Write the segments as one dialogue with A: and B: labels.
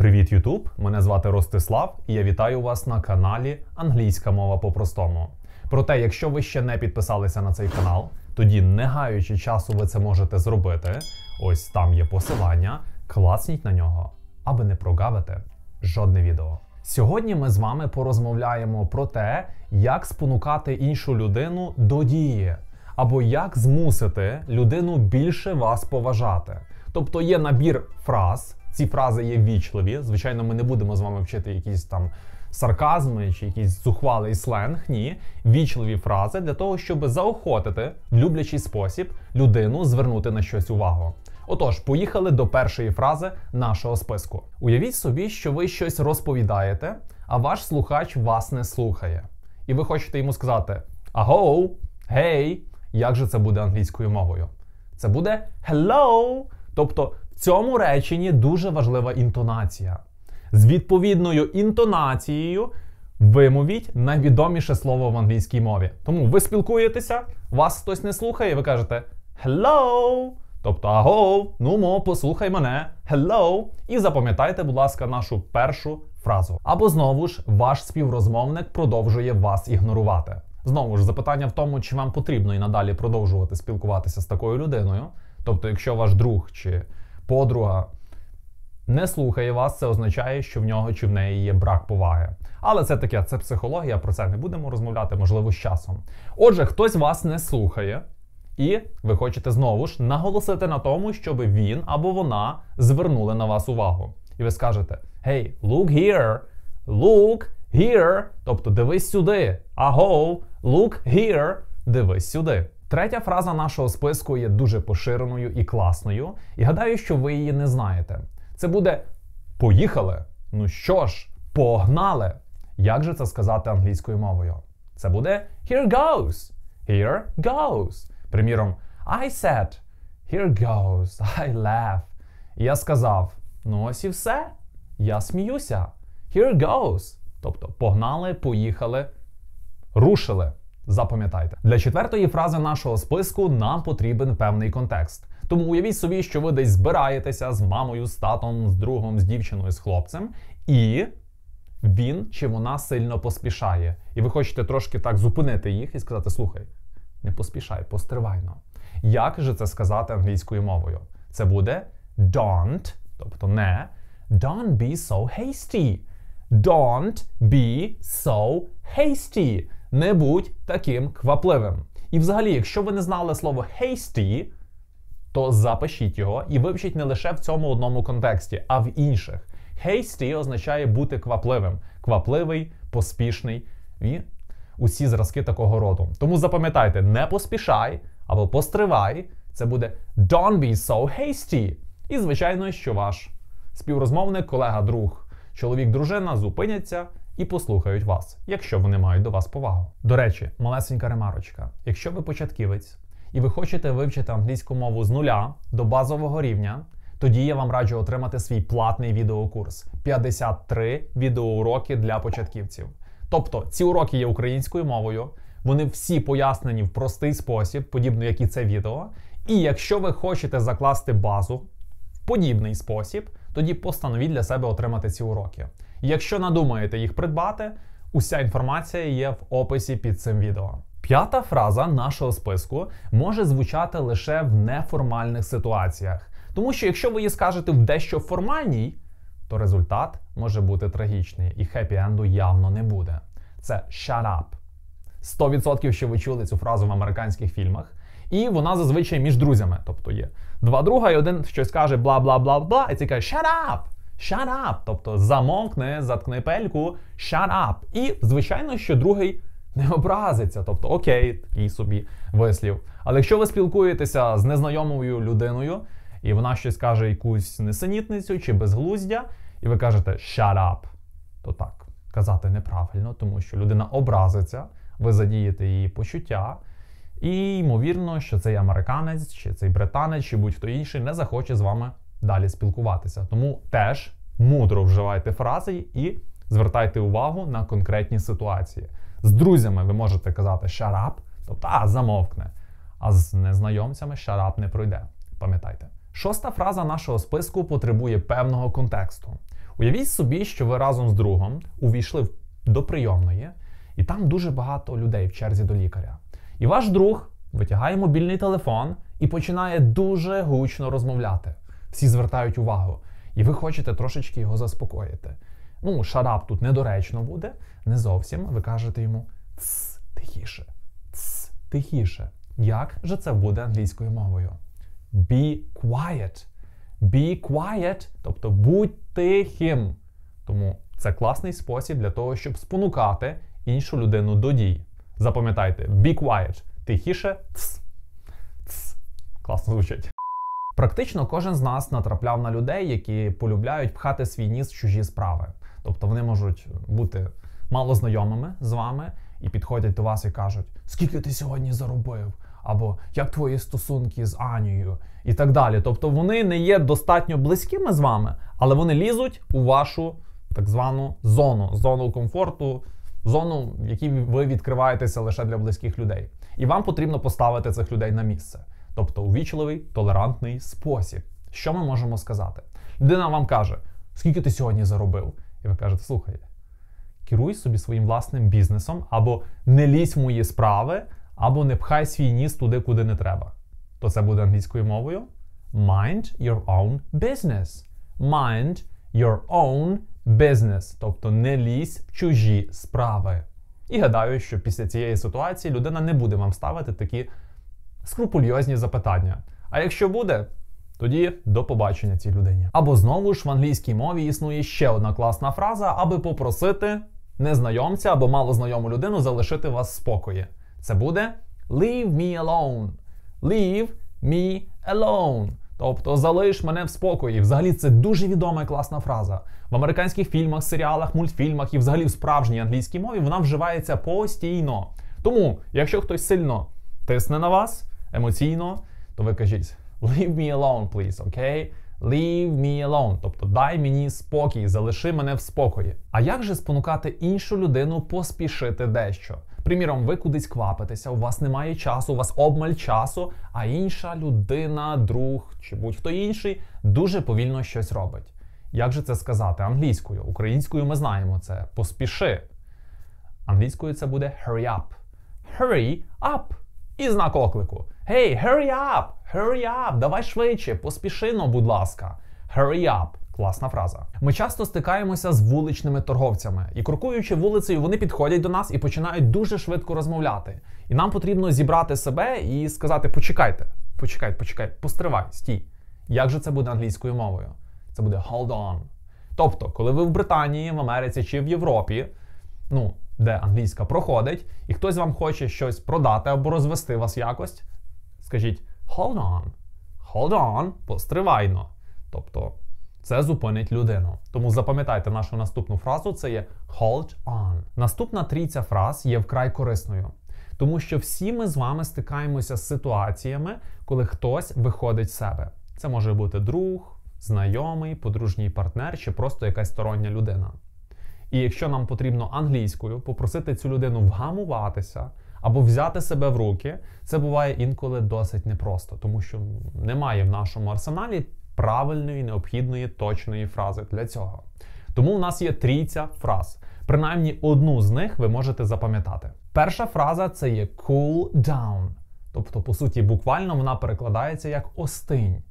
A: Привіт, Ютуб! Мене звати Ростислав, і я вітаю вас на каналі Англійська мова по-простому. Проте, якщо ви ще не підписалися на цей канал, тоді, не гаючи часу, ви це можете зробити. Ось там є посилання. Класніть на нього, аби не прогавити жодне відео. Сьогодні ми з вами порозмовляємо про те, як спонукати іншу людину до дії, або як змусити людину більше вас поважати. Тобто є набір фраз, ці фрази є вічливі. Звичайно, ми не будемо з вами вчити якісь там сарказми чи якийсь зухвалий сленг. Ні, вічливі фрази для того, щоб заохотити в люблячий спосіб людину звернути на щось увагу. Отож, поїхали до першої фрази нашого списку. Уявіть собі, що ви щось розповідаєте, а ваш слухач вас не слухає. І ви хочете йому сказати Агоу, гей, як же це буде англійською мовою? Це буде hello, Тобто в цьому реченні дуже важлива інтонація. З відповідною інтонацією вимовіть найвідоміше слово в англійській мові. Тому ви спілкуєтеся, вас хтось не слухає, і ви кажете hello, тобто агов, мо, послухай мене, hello. І запам'ятайте, будь ласка, нашу першу фразу. Або знову ж ваш співрозмовник продовжує вас ігнорувати. Знову ж запитання в тому, чи вам потрібно і надалі продовжувати спілкуватися з такою людиною. Тобто, якщо ваш друг чи подруга не слухає вас, це означає, що в нього чи в неї є брак поваги. Але це таке, це психологія, про це не будемо розмовляти, можливо, з часом. Отже, хтось вас не слухає, і ви хочете знову ж наголосити на тому, щоб він або вона звернули на вас увагу. І ви скажете: Гей, look here! Look here!» Тобто дивись сюди. Аго, look here, дивись сюди. Третя фраза нашого списку є дуже поширеною і класною, і гадаю, що ви її не знаєте. Це буде поїхали. Ну що ж, погнали! Як же це сказати англійською мовою? Це буде here goes. Here goes. Приміром, I said, here goes, I laugh. І я сказав: ну ось і все. Я сміюся. Here goes. Тобто погнали, поїхали, рушили. Запам'ятайте, для четвертої фрази нашого списку нам потрібен певний контекст. Тому уявіть собі, що ви десь збираєтеся з мамою, з татом, з другом, з дівчиною, з хлопцем, і він чи вона сильно поспішає. І ви хочете трошки так зупинити їх і сказати: слухай, не поспішай, постривайно. Як же це сказати англійською мовою? Це буде don't, тобто не don't be so hasty. Don't be so hasty. Не будь таким квапливим. І, взагалі, якщо ви не знали слово «hasty», то запишіть його і вивчіть не лише в цьому одному контексті, а в інших. Hasty означає бути квапливим, квапливий, поспішний і усі зразки такого роду. Тому запам'ятайте, не поспішай або постривай. Це буде Don't be so hasty. І, звичайно, що ваш співрозмовник, колега, друг, чоловік, дружина зупиняться і послухають вас, якщо вони мають до вас повагу. До речі, малесенька ремарочка. Якщо ви початківець і ви хочете вивчити англійську мову з нуля до базового рівня, тоді я вам раджу отримати свій платний відеокурс 53 відеоуроки для початківців. Тобто ці уроки є українською мовою, вони всі пояснені в простий спосіб, подібно як і це відео. І якщо ви хочете закласти базу в подібний спосіб, тоді постановіть для себе отримати ці уроки. Якщо надумаєте їх придбати, уся інформація є в описі під цим відео. П'ята фраза нашого списку може звучати лише в неформальних ситуаціях, тому що якщо ви її скажете в дещо формальній, то результат може бути трагічний і хеппі-енду явно не буде. Це «shut up». 100% що ви чули цю фразу в американських фільмах, і вона зазвичай між друзями. Тобто є два друга, і один щось каже бла бла бла бла, і ти каже «shut up» shut up, тобто замовкни, заткни пельку, shut up. І, звичайно, що другий не образиться, тобто окей, такий собі вислів. Але якщо ви спілкуєтеся з незнайомою людиною, і вона щось каже якусь несенітницю чи безглуздя, і ви кажете shut up, то так казати неправильно, тому що людина образиться, ви задієте її почуття. І ймовірно, що цей американець, чи цей британець, чи будь-хто інший не захоче з вами далі спілкуватися. Тому теж мудро вживайте фрази і звертайте увагу на конкретні ситуації. З друзями ви можете казати шарап, тобто а замовкне. А з незнайомцями шарап не пройде. Пам'ятайте. Шоста фраза нашого списку потребує певного контексту. Уявіть собі, що ви разом з другом увійшли до прийомної, і там дуже багато людей в черзі до лікаря. І ваш друг витягає мобільний телефон і починає дуже гучно розмовляти. Всі звертають увагу і ви хочете трошечки його заспокоїти. Ну, шарап тут недоречно буде, не зовсім. Ви кажете йому «Тс, тихіше, «Тс, тихіше. Як же це буде англійською мовою? Be quiet. Be quiet, тобто будь тихим. Тому це класний спосіб для того, щоб спонукати іншу людину до дій. Запам'ятайте, be quiet. Тихіше. «Тс». «Тс». Класно звучить. Практично кожен з нас натрапляв на людей, які полюбляють пхати свій ніс в чужі справи. Тобто вони можуть бути мало знайомими з вами і підходять до вас і кажуть, скільки ти сьогодні заробив, або як твої стосунки з Анією, і так далі. Тобто вони не є достатньо близькими з вами, але вони лізуть у вашу так звану зону, зону комфорту, зону, в якій ви відкриваєтеся лише для близьких людей. І вам потрібно поставити цих людей на місце тобто увічливий, толерантний спосіб. Що ми можемо сказати? Людина вам каже, скільки ти сьогодні заробив? І ви кажете, слухай, керуй собі своїм власним бізнесом, або не лізь в мої справи, або не пхай свій ніс туди, куди не треба. То це буде англійською мовою. Mind your own business. Mind your own business. Тобто не лізь в чужі справи. І гадаю, що після цієї ситуації людина не буде вам ставити такі скрупульйозні запитання. А якщо буде, тоді до побачення цій людині. Або знову ж в англійській мові існує ще одна класна фраза, аби попросити незнайомця або малознайому людину залишити вас спокої. Це буде leave me alone. Leave me alone. Тобто залиш мене в спокої. Взагалі це дуже відома і класна фраза. В американських фільмах, серіалах, мультфільмах і взагалі в справжній англійській мові вона вживається постійно. Тому, якщо хтось сильно тисне на вас, емоційно, то ви кажіть Leave me alone, please, окей? Okay? Leave me alone. Тобто дай мені спокій, залиши мене в спокої. А як же спонукати іншу людину поспішити дещо? Приміром, ви кудись квапитеся, у вас немає часу, у вас обмаль часу, а інша людина, друг чи будь-хто інший дуже повільно щось робить. Як же це сказати англійською? Українською ми знаємо це. Поспіши. Англійською це буде hurry up. Hurry up і знак оклику. Hey, hurry up! Hurry up! Давай швидше, поспішино, будь ласка. Hurry up. Класна фраза. Ми часто стикаємося з вуличними торговцями, і крокуючи вулицею, вони підходять до нас і починають дуже швидко розмовляти. І нам потрібно зібрати себе і сказати: почекайте, почекайте, почекайте, постривай, стій. Як же це буде англійською мовою? Це буде hold on. Тобто, коли ви в Британії, в Америці чи в Європі, ну де англійська проходить, і хтось вам хоче щось продати або розвести вас якось, Скажіть hold on, hold on, постривайно. Тобто це зупинить людину. Тому запам'ятайте нашу наступну фразу: це є hold on. Наступна трійця фраз є вкрай корисною. Тому що всі ми з вами стикаємося з ситуаціями, коли хтось виходить з себе. Це може бути друг, знайомий, подружній партнер чи просто якась стороння людина. І якщо нам потрібно англійською попросити цю людину вгамуватися або взяти себе в руки, це буває інколи досить непросто, тому що немає в нашому арсеналі правильної, необхідної, точної фрази для цього. Тому в нас є трійця фраз. Принаймні одну з них ви можете запам'ятати. Перша фраза це є cool down. Тобто, по суті, буквально вона перекладається як остинь.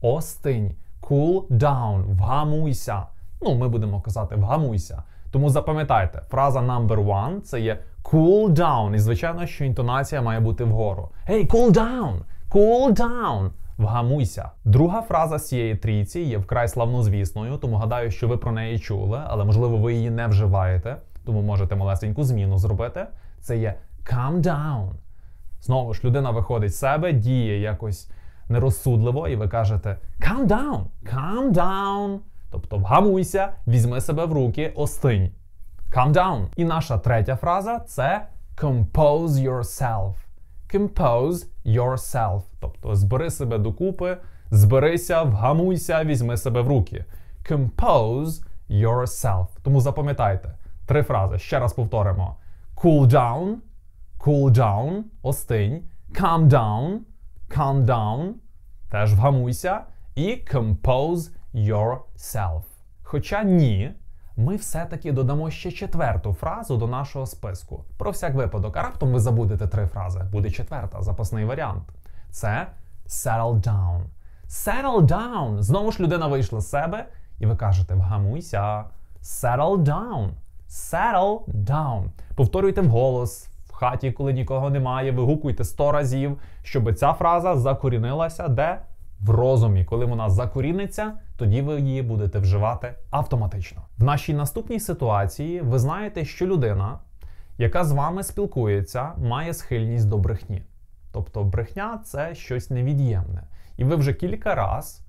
A: Остинь. Cool down. Вгамуйся. Ну, ми будемо казати вгамуйся. Тому запам'ятайте, фраза number one це є cool down. І звичайно, що інтонація має бути вгору. Hey, cool down! Cool down! Вгамуйся. Друга фраза з цієї трійці є вкрай славнозвісною, тому гадаю, що ви про неї чули, але можливо ви її не вживаєте, тому можете малесеньку зміну зробити. Це є calm down. Знову ж, людина виходить з себе, діє якось нерозсудливо, і ви кажете calm down, calm down. Тобто вгамуйся, візьми себе в руки, остинь. Calm down. І наша третя фраза це compose yourself. Compose yourself. Тобто збери себе докупи, зберися, вгамуйся, візьми себе в руки. Compose yourself. Тому запам'ятайте три фрази. Ще раз повторимо: cool down, cool down, остинь, calm down, calm down, теж вгамуйся. І compose yourself. Хоча ні ми все-таки додамо ще четверту фразу до нашого списку. Про всяк випадок, а раптом ви забудете три фрази. Буде четверта, запасний варіант. Це settle down. Settle down. Знову ж людина вийшла з себе, і ви кажете, вгамуйся. Settle down. Settle down. Повторюйте вголос. В хаті, коли нікого немає, вигукуйте сто разів, щоб ця фраза закорінилася де в розумі. Коли вона закоріниться, тоді ви її будете вживати автоматично. В нашій наступній ситуації ви знаєте, що людина, яка з вами спілкується, має схильність до брехні. Тобто брехня це щось невід'ємне. І ви вже кілька раз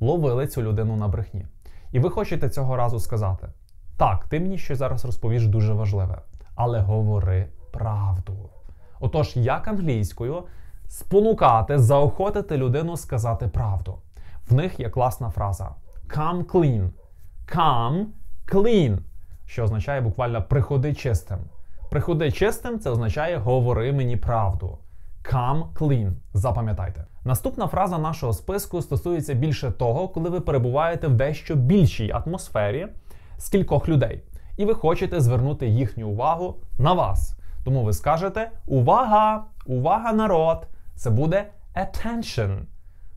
A: ловили цю людину на брехні. І ви хочете цього разу сказати: так, ти мені щось зараз розповіш дуже важливе, але говори правду. Отож, як англійською, спонукати, заохотити людину сказати правду. В них є класна фраза come clean. Come clean, що означає буквально приходи чистим. Приходи чистим це означає говори мені правду. Come clean. Запам'ятайте. Наступна фраза нашого списку стосується більше того, коли ви перебуваєте в дещо більшій атмосфері з кількох людей, і ви хочете звернути їхню увагу на вас. Тому ви скажете: Увага! Увага, народ! це буде attention.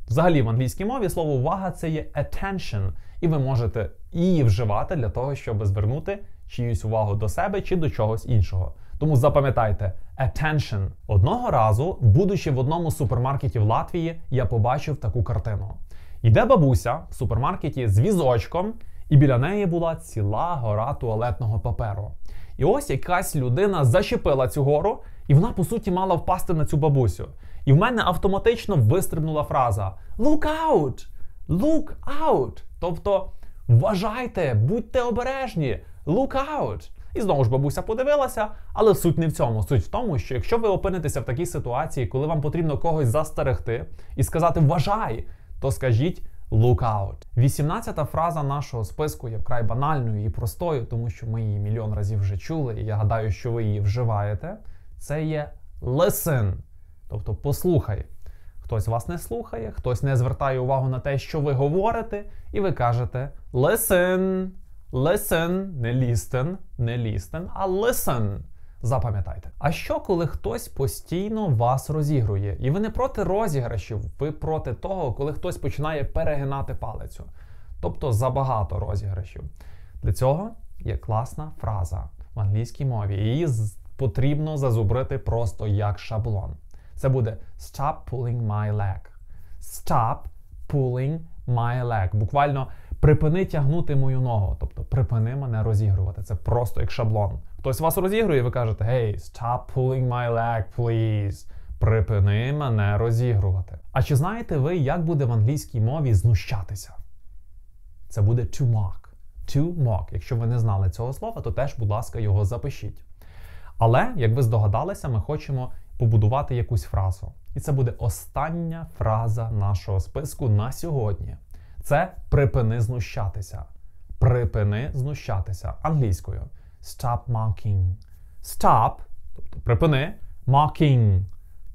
A: Взагалі, в англійській мові слово увага це є attention, і ви можете її вживати для того, щоб звернути чиюсь увагу до себе чи до чогось іншого. Тому запам'ятайте attention. Одного разу, будучи в одному супермаркеті в Латвії, я побачив таку картину. Йде бабуся в супермаркеті з візочком, і біля неї була ціла гора туалетного паперу. І ось якась людина зачепила цю гору, і вона, по суті, мала впасти на цю бабусю. І в мене автоматично вистрибнула фраза «Look out! Look out!» Тобто вважайте, будьте обережні, «Look out!» І знову ж бабуся подивилася, але суть не в цьому. Суть в тому, що якщо ви опинитеся в такій ситуації, коли вам потрібно когось застерегти і сказати Вважай, то скажіть look out. 18-та фраза нашого списку є вкрай банальною і простою, тому що ми її мільйон разів вже чули, і я гадаю, що ви її вживаєте. Це є listen, тобто послухай. Хтось вас не слухає, хтось не звертає увагу на те, що ви говорите, і ви кажете listen, listen, не listen, не listen, а listen. Запам'ятайте. А що, коли хтось постійно вас розігрує? І ви не проти розіграшів, ви проти того, коли хтось починає перегинати палицю. Тобто забагато розіграшів. Для цього є класна фраза в англійській мові. Її потрібно зазубрити просто як шаблон. Це буде Stop pulling my leg. Stop pulling my leg. Буквально припини тягнути мою ногу. Тобто припини мене розігрувати. Це просто як шаблон. Хтось вас розігрує, і ви кажете, «Hey, stop pulling my leg, please». Припини мене розігрувати. А чи знаєте ви, як буде в англійській мові знущатися? Це буде to mock. To mock. Якщо ви не знали цього слова, то теж, будь ласка, його запишіть. Але, як ви здогадалися, ми хочемо побудувати якусь фразу. І це буде остання фраза нашого списку на сьогодні. Це припини знущатися. Припини знущатися англійською. Stop marking. Stop, тобто припини, marking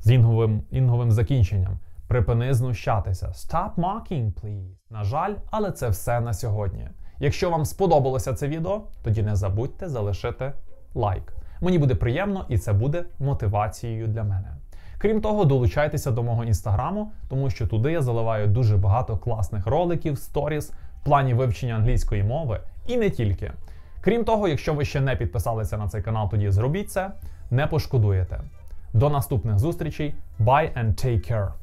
A: з інговим, інговим закінченням. Припини знущатися. Stop marking, please. На жаль, але це все на сьогодні. Якщо вам сподобалося це відео, тоді не забудьте залишити лайк. Мені буде приємно і це буде мотивацією для мене. Крім того, долучайтеся до мого інстаграму, тому що туди я заливаю дуже багато класних роликів, сторіс, планів вивчення англійської мови і не тільки. Крім того, якщо ви ще не підписалися на цей канал, тоді зробіть це, не пошкодуєте. До наступних зустрічей. Bye and take care!